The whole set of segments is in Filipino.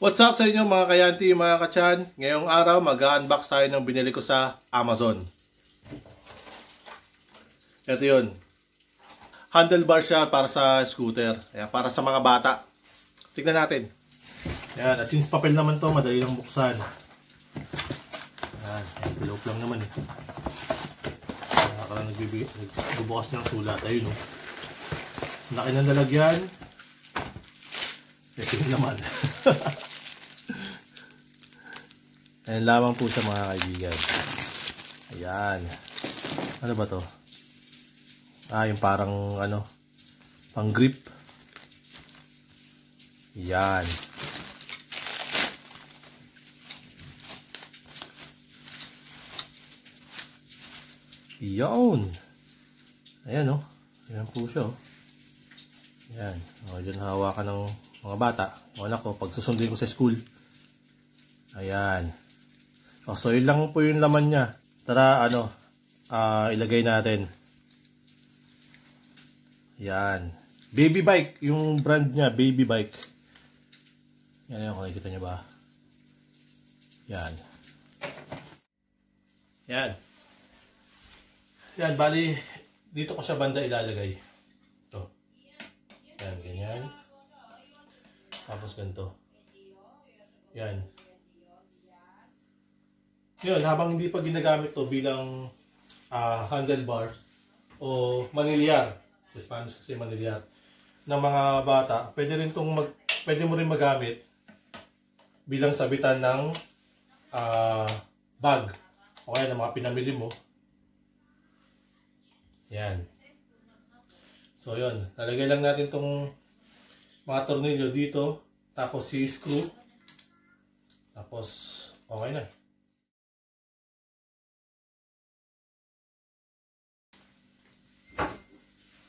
What's up sa inyo mga kayanti, mga kachan? Ngayong araw mag-unbox tayo ng binili ko sa Amazon. Ito yun. Handlebar siya para sa scooter. Ayan, para sa mga bata. Tignan natin. Ayan, at since papel naman to, madali lang buksan. Ayan, envelope lang naman eh. Parang nagbubukas ng sulat. Ayun o. Oh. Laki ng lalagyan. Ito yung laman. Ayan lamang po sa mga kaibigan. Ayan. Ano ba to? Ah, yung parang ano, pang grip. Ayan. Yun. Ayan o. Oh. Ayan po siya o. Oh. Ayan. O, oh, dyan hawakan ng mga bata. O anak ko, pagsusunduin ko sa school. Ayan. Oh, so yun lang po yung laman niya. Tara ano, uh, ilagay natin. Yan. Baby bike, yung brand niya, baby bike. Yan yung nakikita niyo ba? Yan. Yan. Yan, bali, dito ko sa banda ilalagay. Ito. Yan, ganyan. Tapos ganito. Yan. Ngayon, habang hindi pa ginagamit to bilang uh, handlebar o manilyar, sa Spanish kasi manilyar, ng mga bata, pwede rin tong mag, pwede mo rin magamit bilang sabitan ng uh, bag o kaya ng mga pinamili mo. Yan. So, yun. Lalagay lang natin tong mga tornilyo dito. Tapos si screw. Tapos, okay na.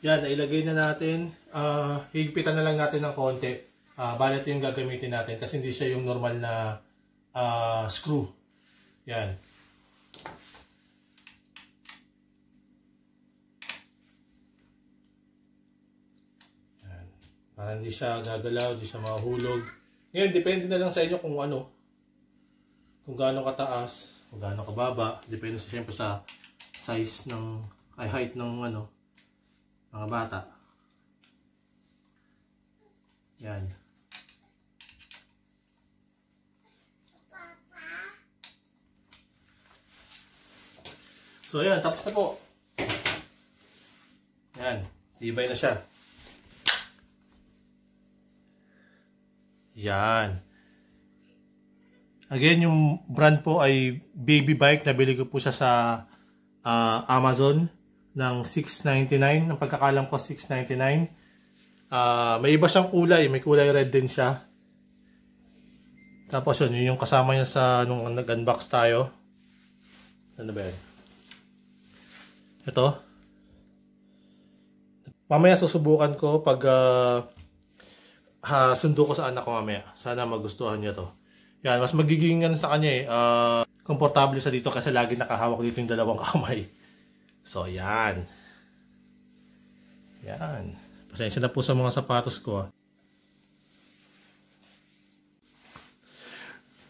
Yan, ilagay na natin. Uh, higpitan na lang natin ng konti. Uh, ah, bali ito yung gagamitin natin kasi hindi siya yung normal na uh, screw. Yan. Yan. Para hindi siya gagalaw, hindi siya mahulog. Ngayon, depende na lang sa inyo kung ano. Kung gaano kataas, kung gaano kababa. Depende sa, siyempre sa size ng, ay height ng ano, mga bata. Yan. So, ayan. Tapos na po. Yan. Tibay na siya. Yan. Again, yung brand po ay baby bike. Nabili ko po siya sa uh, Amazon ng 6.99. Ang pagkakalam ko 6.99. Uh, ah, may iba siyang kulay. May kulay red din siya. Tapos yun, yun yung kasama niya sa nung nag-unbox tayo. Ano ba yun? Ito. Mamaya susubukan ko pag uh, ha, sundo ko sa anak ko mamaya. Sana magustuhan niya to. Yan, mas magiging ano sa kanya eh. Uh, komportable sa dito kasi lagi nakahawak dito yung dalawang kamay. So, yan. Yan. Pasensya na po sa mga sapatos ko. Ah.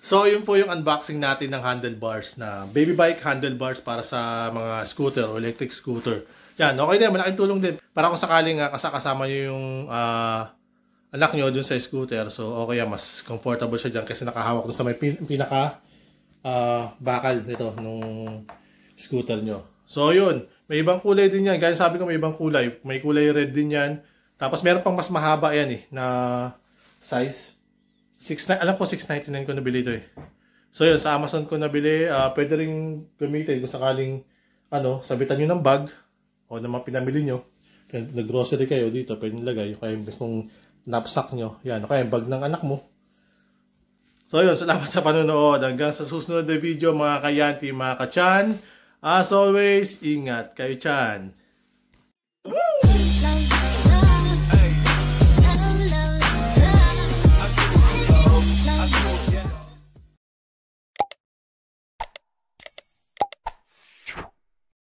So, yun po yung unboxing natin ng handlebars na baby bike handlebars para sa mga scooter o electric scooter. Yan, okay din. Malaking tulong din. Para kung sakaling uh, kasama nyo yung uh, anak nyo dun sa scooter. So, okay yan. Mas comfortable siya dyan kasi nakahawak dun sa may pin pinaka uh, bakal nito nung scooter nyo. So yun, may ibang kulay din yan. Guys, sabi ko may ibang kulay. May kulay red din yan. Tapos meron pang mas mahaba yan eh, na size. 6, alam ko 699 ko nabili ito eh. So yun, sa Amazon ko nabili. Uh, pwede rin gamitin kung sakaling ano, sabitan nyo ng bag o ng mga pinamili nyo. Nag-grocery kayo dito, pwede nilagay. Kaya yung kung knapsack nyo, yan. Kaya yung bag ng anak mo, So yun, salamat sa panonood. Hanggang sa susunod na video mga kayanti, mga kachan. As always, ingat kayo chan.